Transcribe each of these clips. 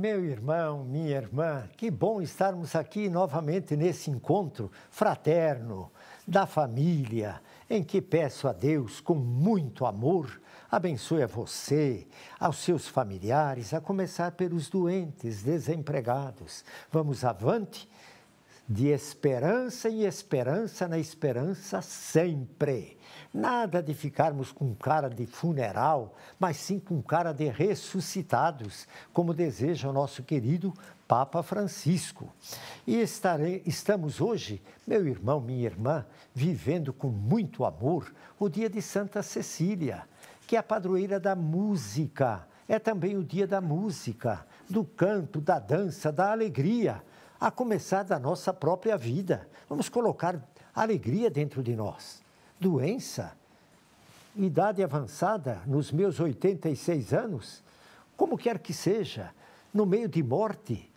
Meu irmão, minha irmã, que bom estarmos aqui novamente nesse encontro fraterno da família, em que peço a Deus com muito amor abençoe a você, aos seus familiares, a começar pelos doentes, desempregados. Vamos avante de esperança em esperança na esperança sempre. Nada de ficarmos com cara de funeral, mas sim com cara de ressuscitados, como deseja o nosso querido Papa Francisco. E estarei, estamos hoje, meu irmão, minha irmã, vivendo com muito amor o dia de Santa Cecília, que é a padroeira da música. É também o dia da música, do canto, da dança, da alegria a começar da nossa própria vida. Vamos colocar alegria dentro de nós. Doença, idade avançada, nos meus 86 anos, como quer que seja, no meio de morte,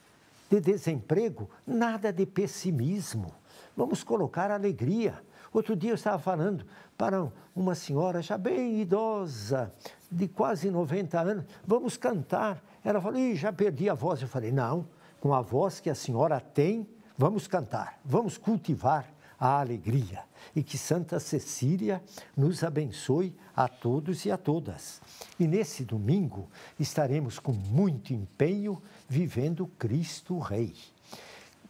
de desemprego, nada de pessimismo. Vamos colocar alegria. Outro dia eu estava falando para uma senhora já bem idosa, de quase 90 anos, vamos cantar. Ela falou, Ih, já perdi a voz. Eu falei, não, com a voz que a senhora tem, vamos cantar, vamos cultivar a alegria e que Santa Cecília nos abençoe a todos e a todas. E nesse domingo estaremos com muito empenho vivendo Cristo Rei.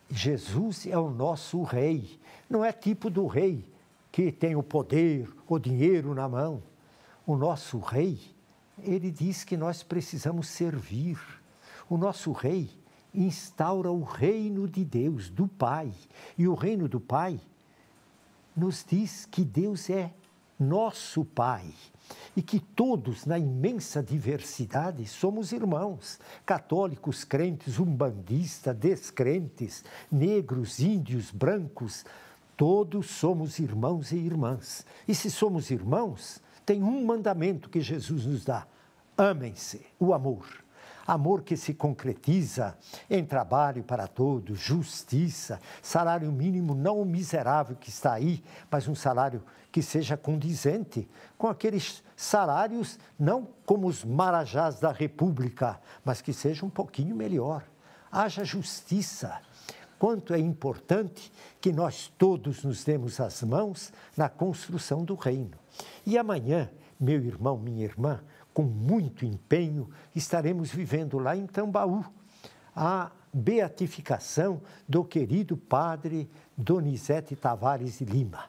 Jesus é o nosso Rei, não é tipo do Rei que tem o poder, o dinheiro na mão. O nosso Rei, ele diz que nós precisamos servir. O nosso Rei instaura o reino de Deus, do Pai. E o reino do Pai nos diz que Deus é nosso Pai e que todos, na imensa diversidade, somos irmãos: católicos, crentes, umbandistas, descrentes, negros, índios, brancos. Todos somos irmãos e irmãs. E se somos irmãos, tem um mandamento que Jesus nos dá: amem-se, o amor amor que se concretiza em trabalho para todos, justiça, salário mínimo não miserável que está aí, mas um salário que seja condizente com aqueles salários, não como os marajás da República, mas que seja um pouquinho melhor. Haja justiça. Quanto é importante que nós todos nos demos as mãos na construção do reino. E amanhã, meu irmão, minha irmã, com muito empenho, estaremos vivendo lá em Tambaú a beatificação do querido padre Donizete Tavares de Lima.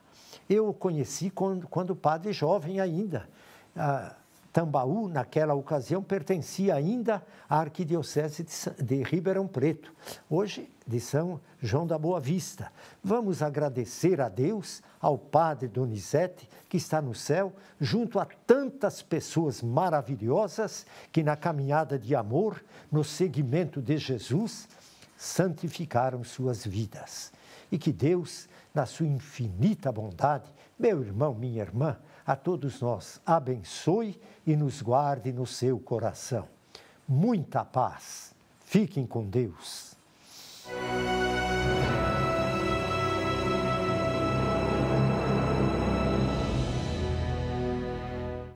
Eu o conheci quando, quando padre jovem ainda. Ah, Tambaú, naquela ocasião, pertencia ainda à Arquidiocese de Ribeirão Preto, hoje de São João da Boa Vista. Vamos agradecer a Deus, ao Padre Donizete, que está no céu, junto a tantas pessoas maravilhosas que, na caminhada de amor, no seguimento de Jesus, santificaram suas vidas e que Deus, na sua infinita bondade, meu irmão, minha irmã, a todos nós abençoe e nos guarde no seu coração. Muita paz. Fiquem com Deus.